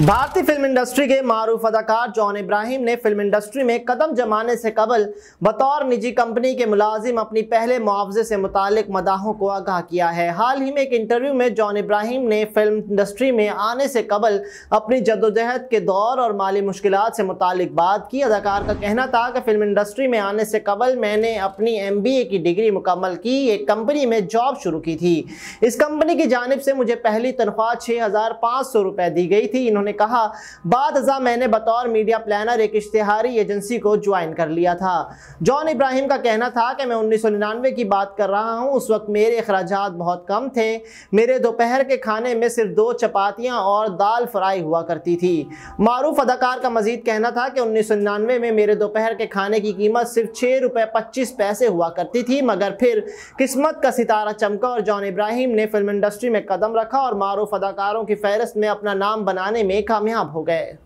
भारतीय film industry के मारूफ अदाकार जॉन इब्राहिम ने फिल्म इंडस्ट्री में कदम जमाने से कबल बतौर निजी कंपनी के मुलाजिम अपनी पहले मुआवजे से मुतालिक मदाहों को आगाह किया है हाल ही में एक इंटरव्यू में जॉन इब्राहिम ने फिल्म इंडस्ट्री में आने से कबल अपनी जदोजहद के दौर और माली मुश्किल से मुतालिक बात की अदाकार का कहना था कि फिल्म इंडस्ट्री में आने से कबल मैंने अपनी एम बी ए की डिग्री मुकम्मल की एक कंपनी में जॉब शुरू की थी इस कंपनी की जानब से मुझे पहली तनख्वाह छः हज़ार पाँच सौ रुपये दी गई थी इन्होंने उन्होंने कहा बाद अजा मैंने बतौर मीडिया प्लानर एक इश्तहारी एजेंसी को ज्वाइन कर लिया था जॉन इब्राहिम का कहना था कि मैं उन्नीस की बात कर रहा हूँ उस वक्त मेरे अखराज बहुत कम थे मेरे दोपहर के खाने में सिर्फ दो चपातियाँ और दाल फ्राई हुआ करती थी मारूफ अदाकार का मजीद कहना था कि उन्नीस में मेरे दोपहर के खाने की कीमत सिर्फ छः रुपये पच्चीस पैसे हुआ करती थी मगर फिर किस्मत का सितारा चमका और जॉन इब्राहिम ने फिल्म इंडस्ट्री में कदम रखा और मारूफ अदाकारों की फहरस्त में अपना नाम बनाने में नेक कामयाब हो गए